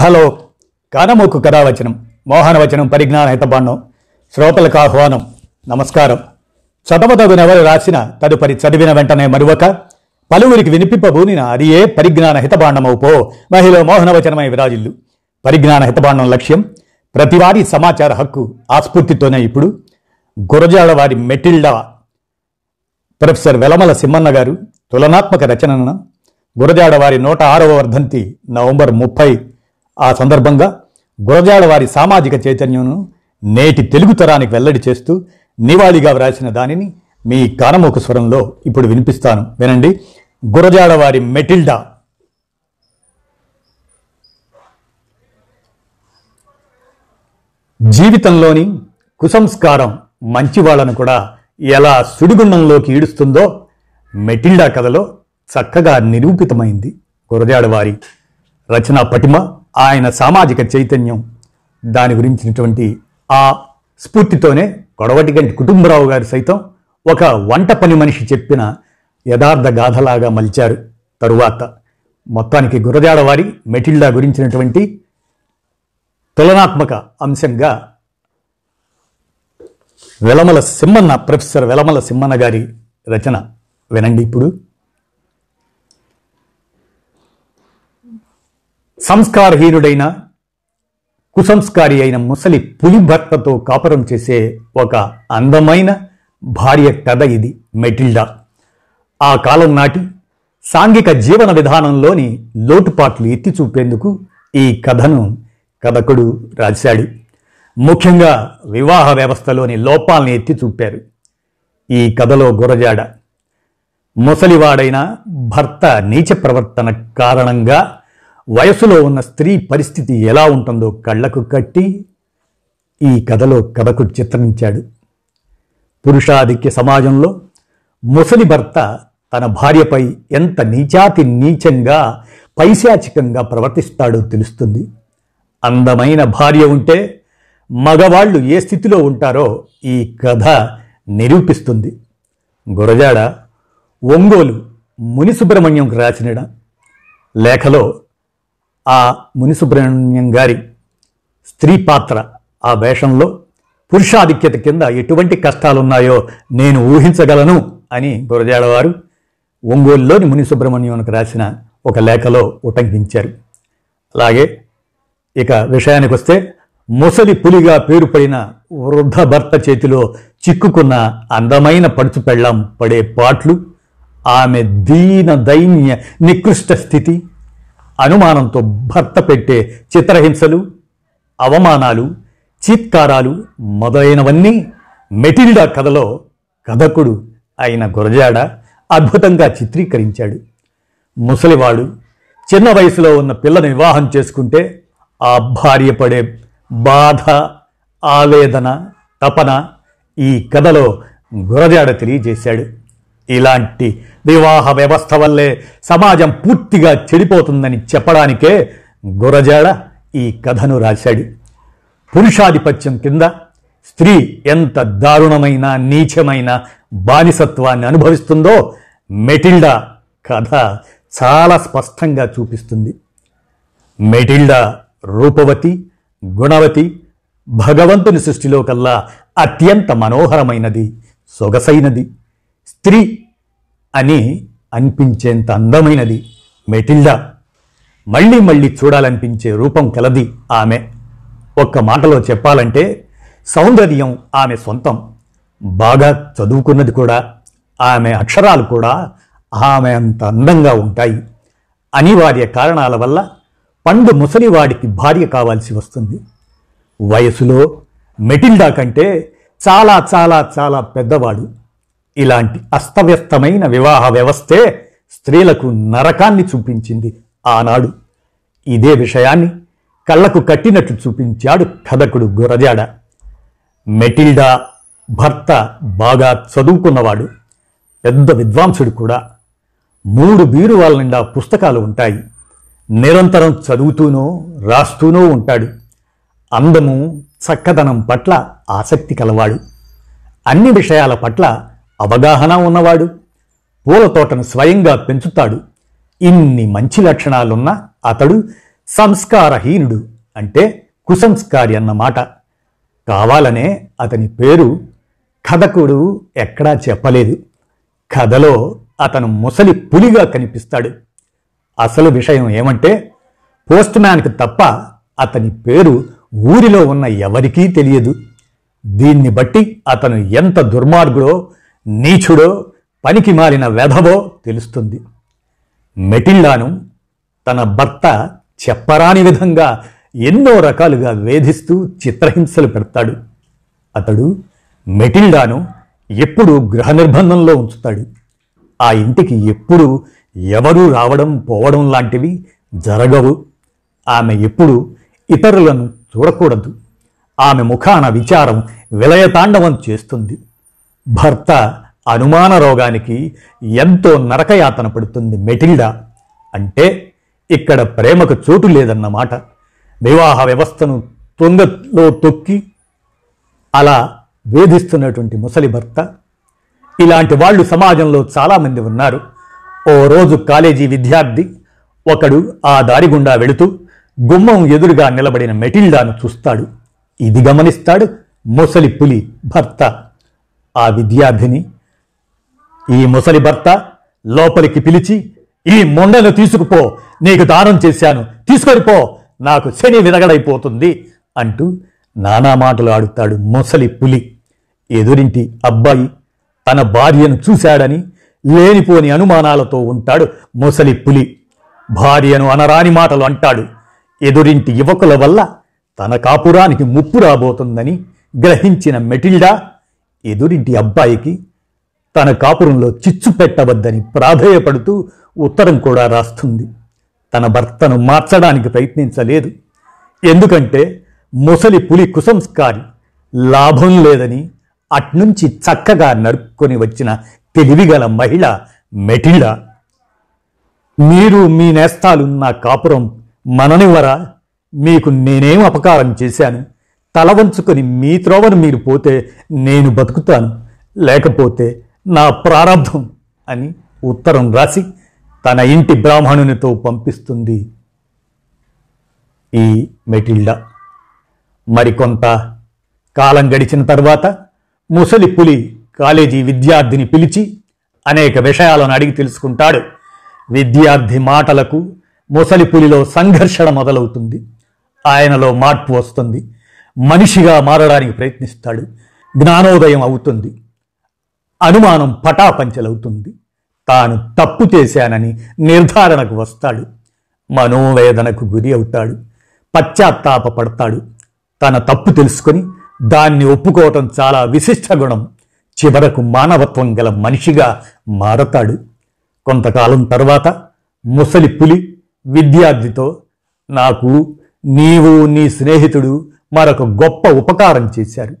hello కానమోకు కథావచనం మోహనవచనం పరిజ్ఞాన హితబాండం శ్రోతలకు ఆహ్వానం నమస్కారం చదవదగునెవరు రాసిన తదుపరి చదివిన వెంటనే మరువక పలువురికి వినిపింపబూనిన అది ఏ పరిజ్ఞాన హితబాండమవు మహిళ మోహనవచనమై విరాజిల్లు పరిజ్ఞాన హితబాండం లక్ష్యం ప్రతివారీ సమాచార హక్కు ఆస్ఫూర్తితోనే ఇప్పుడు గురజాడవారి మెటిల్డా ప్రొఫెసర్ వెలమల సిమ్మన్న గారు తులనాత్మక రచనన గురజాడవారి నూట ఆరవ వర్ధంతి నవంబర్ ముప్పై ఆ సందర్భంగా గురజాడ వారి సామాజిక చైతన్యంను నేటి తెలుగు తరానికి వెల్లడి చేస్తూ నివాళిగా వ్రాసిన దానిని మీ కానమోక స్వరంలో ఇప్పుడు వినిపిస్తాను వినండి గురజాడవారి మెటిల్డా జీవితంలోని కుసంస్కారం మంచివాళ్ళను కూడా ఎలా సుడిగుండంలోకి ఈడుస్తుందో మెటిల్డా కథలో చక్కగా నిరూపితమైంది గురజాడవారి రచనా పటిమ ఆయన సామాజిక చైతన్యం దాని గురించినటువంటి ఆ స్ఫూర్తితోనే గొడవటిగంటి కుటుంబరావు గారు సైతం ఒక వంట పని మనిషి చెప్పిన యథార్థ గాథలాగా మలిచారు తరువాత మొత్తానికి గురజాడవారి మెటిల్డా గురించినటువంటి తులనాత్మక అంశంగా వెలమల సింహన్న ప్రొఫెసర్ వెలమల సింహన్న గారి రచన వినండి ఇప్పుడు సంస్కారహీనుడైన కుసంస్కారి అయిన ముసలి పులి భర్తతో కాపురం చేసే ఒక అందమైన భార్య కథ ఇది మెటిల్డా ఆ కాలం నాటి సాంఘిక జీవన విధానంలోని లోటుపాట్లు ఎత్తి చూపేందుకు ఈ కథను కథకుడు రాశాడు ముఖ్యంగా వివాహ వ్యవస్థలోని లోపాలను ఎత్తి చూపారు ఈ కథలో గురజాడ ముసలివాడైన భర్త నీచ ప్రవర్తన కారణంగా వయసులో ఉన్న స్త్రీ పరిస్థితి ఎలా ఉంటుందో కళ్ళకు కట్టి ఈ కథలో కథకు చిత్రించాడు పురుషాధిక్య సమాజంలో ముసలి భర్త తన భార్యపై ఎంత నీచాతి నీచంగా పైశాచికంగా ప్రవర్తిస్తాడో తెలుస్తుంది అందమైన భార్య ఉంటే మగవాళ్ళు ఏ స్థితిలో ఉంటారో ఈ కథ నిరూపిస్తుంది గురజాడ ఒంగోలు మునిసుబ్రహ్మణ్యంకు రాసిన లేఖలో ఆ మునిసుబ్రహ్మణ్యం గారి స్త్రీ పాత్ర ఆ వేషంలో పురుషాధిక్యత కింద ఎటువంటి కష్టాలున్నాయో నేను ఊహించగలను అని గురజాడవారు ఒంగోలులోని మునిసుబ్రహ్మణ్యంకు రాసిన ఒక లేఖలో ఉటంకించారు అలాగే ఇక విషయానికి వస్తే ముసలి పులిగా పేరు పడిన వృద్ధ భర్త చేతిలో చిక్కుకున్న అందమైన పడుచు పెళ్ళాం పడే పాట్లు ఆమె దీన దైన్య నికృష్ట స్థితి అనుమానంతో భర్త పెట్టే చిత్రహింసలు అవమానాలు చీత్కారాలు మొదలైనవన్నీ మెటిల్డా కథలో కథకుడు అయిన గురజాడ అద్భుతంగా చిత్రీకరించాడు ముసలివాడు చిన్న వయసులో ఉన్న పిల్లను వివాహం చేసుకుంటే ఆ భార్య పడే బాధ ఆవేదన తపన ఈ కథలో గురజాడ తెలియజేశాడు ఇలాంటి వివాహ వ్యవస్థ వల్లే సమాజం పూర్తిగా చెడిపోతుందని చెప్పడానికే గురజాడ ఈ కథను రాశాడు పురుషాధిపత్యం కింద స్త్రీ ఎంత దారుణమైన నీచమైన బానిసత్వాన్ని అనుభవిస్తుందో మెటిల్డా కథ చాలా స్పష్టంగా చూపిస్తుంది మెటిల్డా రూపవతి గుణవతి భగవంతుని సృష్టిలో కల్లా అత్యంత మనోహరమైనది సొగసైనది స్త్రీ అని అనిపించేంత అందమైనది మెటిల్డా మళ్ళీ మళ్ళీ చూడాలనిపించే రూపం కలది ఆమె ఒక్క మాటలో చెప్పాలంటే సౌందర్యం ఆమె సొంతం బాగా చదువుకున్నది కూడా ఆమె అక్షరాలు కూడా ఆమె అంత అందంగా ఉంటాయి అనివార్య కారణాల వల్ల పండు ముసలివాడికి భార్య కావాల్సి వస్తుంది వయసులో మెటిల్డా కంటే చాలా చాలా చాలా పెద్దవాడు ఇలాంటి అస్తవ్యస్తమైన వివాహ వ్యవస్థే స్త్రీలకు నరకాన్ని చూపించింది ఆనాడు ఇదే విషయాన్ని కళ్ళకు కట్టినట్టు చూపించాడు కథకుడు గురజాడ మెటిల్డా భర్త బాగా చదువుకున్నవాడు పెద్ద విద్వాంసుడు కూడా మూడు బీరువాల నిండా పుస్తకాలు ఉంటాయి నిరంతరం చదువుతూనో రాస్తూనో ఉంటాడు అందము చక్కదనం పట్ల ఆసక్తి కలవాడు అన్ని విషయాల పట్ల అవగాహన ఉన్నవాడు పూల తోటను స్వయంగా పెంచుతాడు ఇన్ని మంచి లక్షణాలున్న అతడు సంస్కారహీనుడు అంటే కుసంస్కారి అన్నమాట కావాలనే అతని పేరు కథకుడు ఎక్కడా చెప్పలేదు కథలో అతను ముసలి పులిగా కనిపిస్తాడు అసలు విషయం ఏమంటే పోస్ట్ మ్యాన్కి తప్ప అతని పేరు ఊరిలో ఉన్న ఎవరికీ తెలియదు దీన్ని బట్టి అతను ఎంత దుర్మార్గుడో నీచుడో పనికి మారిన వెధవో తెలుస్తుంది మెటిల్లాను తన భర్త చెప్పరాని విధంగా ఎన్నో రకాలుగా వేధిస్తూ చిత్రహింసలు పెడతాడు అతడు మెటిల్డాను ఎప్పుడూ గృహ నిర్బంధంలో ఉంచుతాడు ఆ ఇంటికి ఎప్పుడూ ఎవరూ రావడం పోవడం లాంటివి జరగవు ఆమె ఎప్పుడూ ఇతరులను చూడకూడదు ఆమె ముఖాన విచారం విలయతాండవం చేస్తుంది భర్త అనుమాన రోగానికి ఎంతో నరకయాతన పడుతుంది మెటిల్డా అంటే ఇక్కడ ప్రేమకు చోటు లేదన్నమాట వివాహ వ్యవస్థను తొంగలో తొక్కి అలా వేధిస్తున్నటువంటి ముసలి భర్త ఇలాంటి వాళ్ళు సమాజంలో చాలామంది ఉన్నారు ఓ రోజు కాలేజీ విద్యార్థి ఒకడు ఆ దారి గుండా వెళుతూ గుమ్మం ఎదురుగా నిలబడిన మెటిల్డాను చూస్తాడు ఇది గమనిస్తాడు ముసలి పులి భర్త ఆ విద్యార్థిని ఈ ముసలి భర్త లోపలికి పిలిచి ఈ మొండను తీసుకుపో నీకు దానం చేశాను తీసుకొనిపో నాకు శని విరగడైపోతుంది అంటూ నానా మాటలు ఆడుతాడు ముసలి పులి ఎదురింటి అబ్బాయి తన భార్యను చూశాడని లేనిపోని అనుమానాలతో ఉంటాడు ముసలి పులి భార్యను అనరాని మాటలు అంటాడు ఎదురింటి యువకుల వల్ల తన కాపురానికి ముప్పు రాబోతుందని గ్రహించిన మెటిల్డా ఎదురింటి అబ్బాయికి తన కాపురంలో చిచ్చు పెట్టవద్దని ప్రాధేయపడుతూ ఉత్తరం కూడా రాస్తుంది తన భర్తను మార్చడానికి ప్రయత్నించలేదు ఎందుకంటే ముసలి పులి కుసంస్కారి లాభం లేదని అట్నుంచి చక్కగా నరుక్కొని వచ్చిన తెలివిగల మహిళ మెటిళ మీరు మీ నేస్తాలు నా కాపురం మననివరా మీకు నేనేం అపకారం చేశాను తల వంచుకొని మీ త్రోవను మీరు పోతే నేను బతుకుతాను లేకపోతే నా ప్రారంధం అని ఉత్తరం రాసి తన ఇంటి బ్రాహ్మణునితో పంపిస్తుంది ఈ మెటిల్డా మరికొంత కాలం గడిచిన తర్వాత ముసలి పులి కాలేజీ విద్యార్థిని పిలిచి అనేక విషయాలను అడిగి తెలుసుకుంటాడు విద్యార్థి మాటలకు ముసలి పులిలో సంఘర్షణ మొదలవుతుంది ఆయనలో మార్పు వస్తుంది మనిషిగా మారడానికి ప్రయత్నిస్తాడు జ్ఞానోదయం అవుతుంది అనుమానం పటాపంచలవుతుంది తాను తప్పు చేశానని నిర్ధారణకు వస్తాడు మనోవేదనకు గురి అవుతాడు పశ్చాత్తాప పడతాడు తన తప్పు తెలుసుకొని దాన్ని ఒప్పుకోవటం చాలా విశిష్ట గుణం చివరకు మానవత్వం గల మనిషిగా మారతాడు కొంతకాలం తర్వాత ముసలి పులి విద్యార్థితో నాకు నీవు నీ స్నేహితుడు మరొక గొప్ప ఉపకారం చేశారు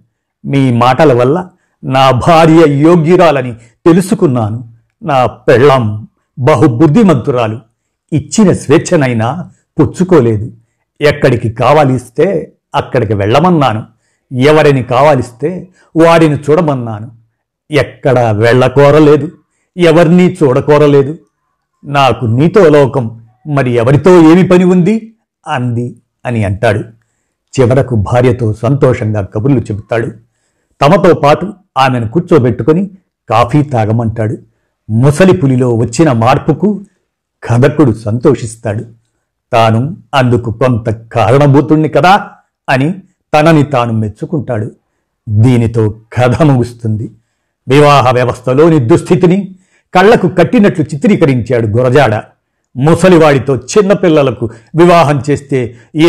మీ మాటల వల్ల నా భార్య యోగ్యురాలని తెలుసుకున్నాను నా పెళ్ళం బహుబుద్ధిమంతురాలు ఇచ్చిన స్వేచ్ఛనైనా పుచ్చుకోలేదు ఎక్కడికి కావాలిస్తే అక్కడికి వెళ్ళమన్నాను ఎవరిని కావాలిస్తే వారిని చూడమన్నాను ఎక్కడ వెళ్ళకోరలేదు ఎవరిని చూడకోరలేదు నాకు నీతో లోకం మరి ఎవరితో ఏమి పని ఉంది అంది అని అంటాడు చివరకు భార్యతో సంతోషంగా కబుర్లు చెబుతాడు తమతో పాటు ఆమెను కూర్చోబెట్టుకుని కాఫీ తాగమంటాడు ముసలి పులిలో వచ్చిన మార్పుకు కథకుడు సంతోషిస్తాడు తాను అందుకు కొంత కారణభూతుణ్ణి కదా అని తనని తాను మెచ్చుకుంటాడు దీనితో కథ ముగుస్తుంది వివాహ వ్యవస్థలోని దుస్థితిని కళ్లకు కట్టినట్లు చిత్రీకరించాడు గురజాడ ముసలివాడితో చిన్నపిల్లలకు వివాహం చేస్తే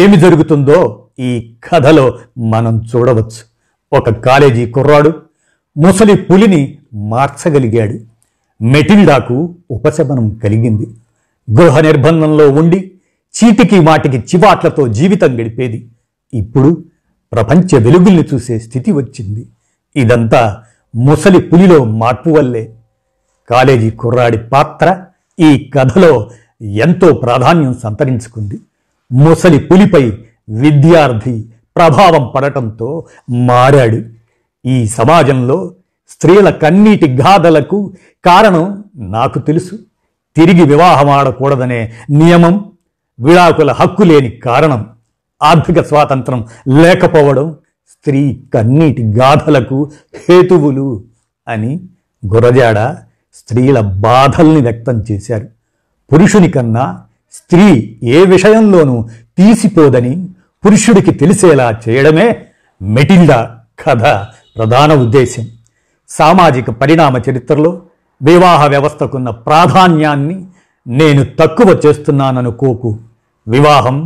ఏమి జరుగుతుందో ఈ కథలో మనం చూడవచ్చు ఒక కాలేజీ కుర్రాడు ముసలి పులిని మార్చగలిగాడు మెటిల్డాకు ఉపశమనం కలిగింది గృహ నిర్బంధంలో ఉండి చీటికి మాటికి చివాట్లతో జీవితం గడిపేది ఇప్పుడు ప్రపంచ వెలుగుల్ని చూసే స్థితి వచ్చింది ఇదంతా ముసలి పులిలో మార్పు వల్లే కాలేజీ కుర్రాడి పాత్ర ఈ కథలో ఎంతో ప్రాధాన్యం సంతరించుకుంది ముసలి పులిపై విద్యార్థి ప్రభావం పడటంతో మారాడు ఈ సమాజంలో స్త్రీల కన్నీటి గాథలకు కారణం నాకు తెలుసు తిరిగి వివాహం ఆడకూడదనే నియమం విడాకుల హక్కు లేని కారణం ఆర్థిక స్వాతంత్రం లేకపోవడం స్త్రీ కన్నీటి గాథలకు హేతువులు అని గురజాడ స్త్రీల బాధల్ని వ్యక్తం చేశారు పురుషుని కన్నా స్త్రీ ఏ విషయంలోనూ తీసిపోదని పురుషుడికి తెలిసేలా చేయడమే మెటిల్డా కథ ప్రధాన ఉద్దేశ్యం సామాజిక పరిణామ చరిత్రలో వివాహ వ్యవస్థకున్న ప్రాధాన్యాన్ని నేను తక్కువ చేస్తున్నాననుకోకు వివాహం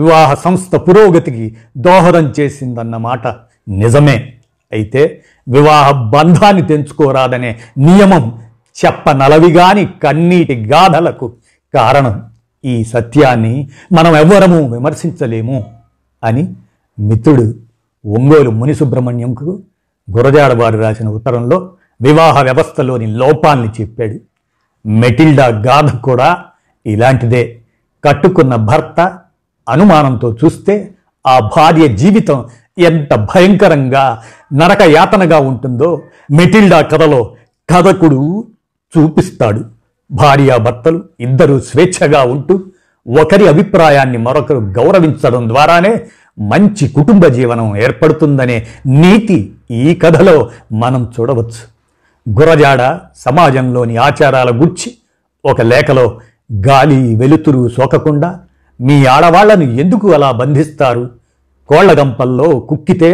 వివాహ సంస్థ పురోగతికి దోహదం చేసిందన్నమాట నిజమే అయితే వివాహ బంధాన్ని తెంచుకోరాదనే నియమం చెప్పనలవిగాని కన్నీటి గాథలకు కారణం ఈ సత్యాన్ని మనం ఎవ్వరము విమర్శించలేము అని మిత్రుడు ఒంగోలు మునిసుబ్రహ్మణ్యంకు గురజాడవారు రాసిన ఉత్తరంలో వివాహ వ్యవస్థలోని లోపాల్ని చెప్పాడు మెటిల్డా గాథ కూడా ఇలాంటిదే కట్టుకున్న భర్త అనుమానంతో చూస్తే ఆ భార్య జీవితం ఎంత భయంకరంగా నరక యాతనగా ఉంటుందో మెటిల్డా కథలో కథకుడు చూపిస్తాడు భార్యాభర్తలు ఇద్దరూ స్వేచ్ఛగా ఉంటూ ఒకరి అభిప్రాయాన్ని మరొకరు గౌరవించడం ద్వారానే మంచి కుటుంబ జీవనం ఏర్పడుతుందనే నీతి ఈ కథలో మనం చూడవచ్చు గురజాడ సమాజంలోని ఆచారాల గుర్చి ఒక లేఖలో గాలి వెలుతురు సోకకుండా మీ ఆడవాళ్లను ఎందుకు అలా బంధిస్తారు కోళ్లగంపల్లో కుక్కితే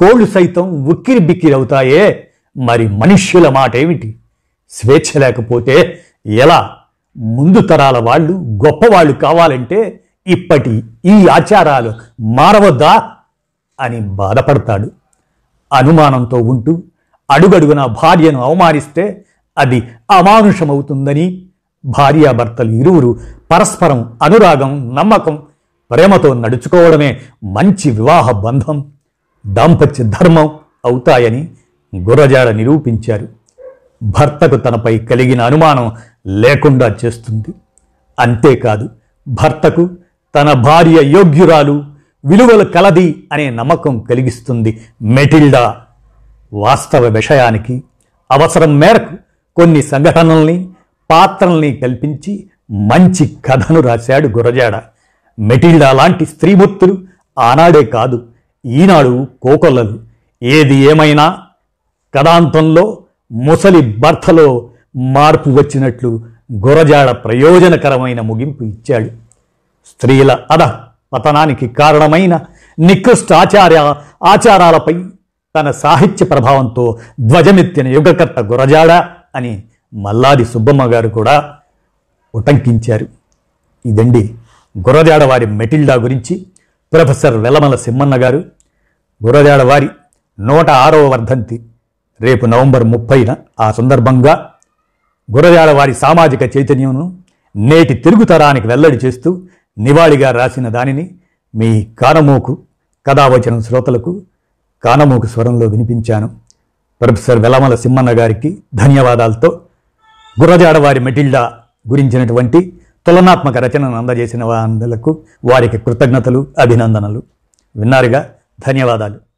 కోళ్ళు సైతం ఉక్కిరి బిక్కిరవుతాయే మరి మనుష్యుల మాట ఏమిటి స్వేచ్ఛ లేకపోతే ఎలా ముందు తరాల వాళ్ళు గొప్పవాళ్ళు కావాలంటే ఇప్పటి ఈ ఆచారాలు మారవద్దా అని బాధపడతాడు అనుమానంతో ఉంటూ అడుగడుగున భార్యను అవమానిస్తే అది అమానుషమవుతుందని భార్యాభర్తలు ఇరువురు పరస్పరం అనురాగం నమ్మకం ప్రేమతో నడుచుకోవడమే మంచి వివాహ బంధం దాంపత్య ధర్మం అవుతాయని గురజాడ నిరూపించారు భర్తకు తనపై కలిగిన అనుమానం లేకుండా చేస్తుంది అంతేకాదు భర్తకు తన భార్య యోగ్యురాలు విలువలు కలది అనే నమ్మకం కలిగిస్తుంది మెటిల్డా వాస్తవ విషయానికి అవసరం మేరకు కొన్ని సంఘటనల్ని పాత్రల్ని కల్పించి మంచి కథను రాశాడు గురజాడ మెటిల్డా లాంటి స్త్రీమూర్తులు ఆనాడే కాదు ఈనాడు కోకొల్లలు ఏది ఏమైనా కథాంతంలో ముసలి భర్తలో మార్పు వచ్చినట్లు గురజాడ ప్రయోజనకరమైన ముగింపు ఇచ్చాడు స్త్రీల అధ పతనానికి కారణమైన నికృష్ట ఆచార్య ఆచారాలపై తన సాహిత్య ప్రభావంతో ధ్వజమెత్తిన యుగకర్త గురజాడ అని మల్లాది సుబ్బమ్మ గారు కూడా ఉటంకించారు ఇదండి గురజాడ వారి మెటిల్డా గురించి ప్రొఫెసర్ వెలమల సిమ్మన్న గారు గురజాడ వారి నూట ఆరవ వర్ధంతి రేపు నవంబర్ ముప్పైన ఆ సందర్భంగా గురజాడ వారి సామాజిక చైతన్యమును నేటి తిరుగుతరానికి వెల్లడి చేస్తూ నివాళిగా రాసిన దానిని మీ కానమూకు కథావచనం శ్రోతలకు కానమూకు స్వరంలో వినిపించాను ప్రొఫెసర్ వెలమల సింహన్న గారికి ధన్యవాదాలతో గురజాడ వారి మెటిల్డా గురించినటువంటి తులనాత్మక రచనను అందజేసిన వాళ్ళకు వారికి కృతజ్ఞతలు అభినందనలు విన్నారుగా ధన్యవాదాలు